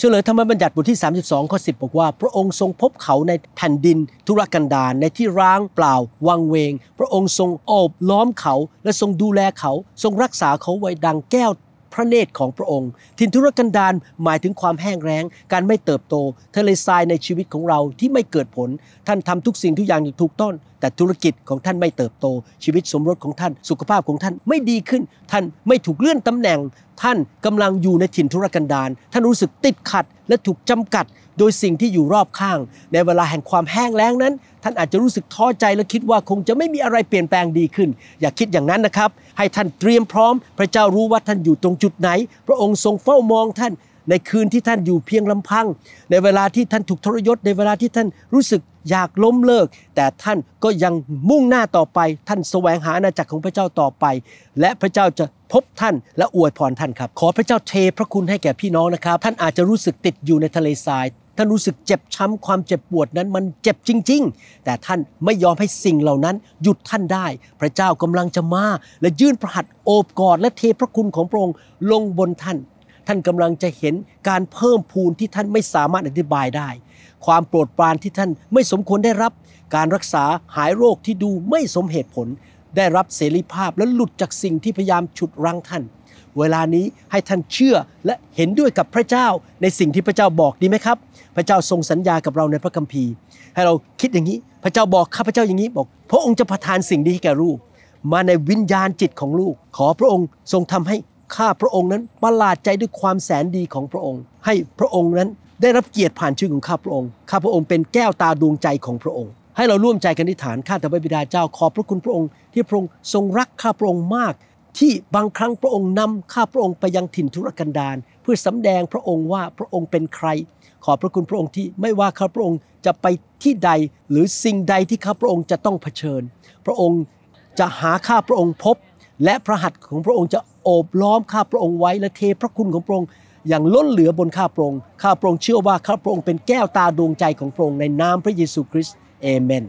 เฉลยธรรมบัญญัติบทที่32ข้อ10บอกว่าพระองค์ทรงพบเขาในแผ่นดินทุรกันดารในที่ร้างเปล่า วังเวง พระองค์ทรงโอบล้อมเขา และทรงดูแลเขา ทรงรักษาเขาไว้ดังแก้วพระเนตรของพระองค์ทินทุรกันดารหมายถึงความแห้งแล้งการไม่เติบโตทะเลทรายในชีวิตของเราที่ไม่เกิดผล ท่านทำทุกสิ่งทุกอย่างอย่างถูกต้องแต่ธุรกิจของท่านไม่เติบโต ชีวิตสมรสของท่านสุขภาพของท่านไม่ดีขึ้น ท่านไม่ถูกเลื่อนตำแหน่ง ท่านกำลังอยู่ในถิ่นธุรกันดารท่านรู้สึกติดขัดและถูกจำกัด โดยสิ่งที่อยู่รอบข้างในเวลาแห่งความแห้งแล้งนั้น ท่านอาจจะรู้สึกท้อใจและคิดว่าคงจะไม่มีอะไรเปลี่ยนแปลงดีขึ้น อย่าคิดอย่างนั้นนะครับให้ท่านเตรียมพร้อม พระเจ้ารู้ว่าท่านอยู่ตรงจุดไหน พระองค์ทรงเฝ้ามองท่านในคืนที่ท่านอยู่เพียงลำพัง ในเวลาที่ท่านถูกทรยศในเวลาที่ท่านรู้สึกอยากล้มเลิก แต่ท่านก็ยังมุ่งหน้าต่อไปท่านแสวงหาอาณาจักรของพระเจ้าต่อไป และพระเจ้าจะพบท่านและอวยพรท่านครับ ขอพระเจ้าเทพระคุณให้แก่พี่น้องนะครับ ท่านอาจจะรู้สึกติดอยู่ในทะเลทราย ท่านรู้สึกเจ็บช้ำความเจ็บปวดนั้นมันเจ็บจริงๆ แต่ท่านไม่ยอมให้สิ่งเหล่านั้น หยุดท่านได้ พระเจ้ากำลังจะมา และยื่นพระหัตถ์โอบกอดและเทพระคุณของพระองค์ลงบนท่านท่านกำลังจะเห็นการเพิ่มพูนที่ท่านไม่สามารถอธิบายได้ ความโปรดปรานที่ท่านไม่สมควรได้รับ การรักษาหายโรคที่ดูไม่สมเหตุผล ได้รับเสรีภาพและหลุดจากสิ่งที่พยายามฉุดรั้งท่าน เวลานี้ให้ท่านเชื่อและเห็นด้วยกับพระเจ้าในสิ่งที่พระเจ้าบอกดีไหมครับ พระเจ้าทรงสัญญากับเราในพระคัมภีร์ ให้เราคิดอย่างนี้ พระเจ้าบอกข้าพระเจ้าอย่างนี้บอก พระองค์จะประทานสิ่งดีให้แก่ลูกมาในวิญญาณจิตของลูก ขอพระองค์ทรงทำให้ข้าพระองค์นั้นประหลาดใจด้วยความแสนดีของพระองค์ ให้พระองค์นั้นได้รับเกียรติผ่านชื่อของข้าพระองค์ข้าพระองค์เป็นแก้วตาดวงใจของพระองค์ ให้เราร่วมใจกันอธิษฐานข้าแต่พระบิดาเจ้าขอบพระคุณพระองค์ ที่พระองค์ทรงรักข้าพระองค์มาก ที่บางครั้งพระองค์นำข้าพระองค์ไปยังถิ่นทุรกันดารเพื่อสำแดงพระองค์ว่าพระองค์เป็นใคร ขอบพระคุณพระองค์ที่ไม่ว่าข้าพระองค์จะไปที่ใดหรือสิ่งใดที่ข้าพระองค์จะต้องเผชิญ พระองค์จะหาข้าพระองค์พบ และพระหัตถ์ของพระองค์จะโอบล้อมข้าพระองค์ไว้และเทพระคุณของพระองค์อย่างล้นเหลือบนข้าพระองค์ข้าพระองค์เชื่อว่าข้าพระองค์เป็นแก้วตาดวงใจของพระองค์ในนามพระเยซูคริสต์เอเมน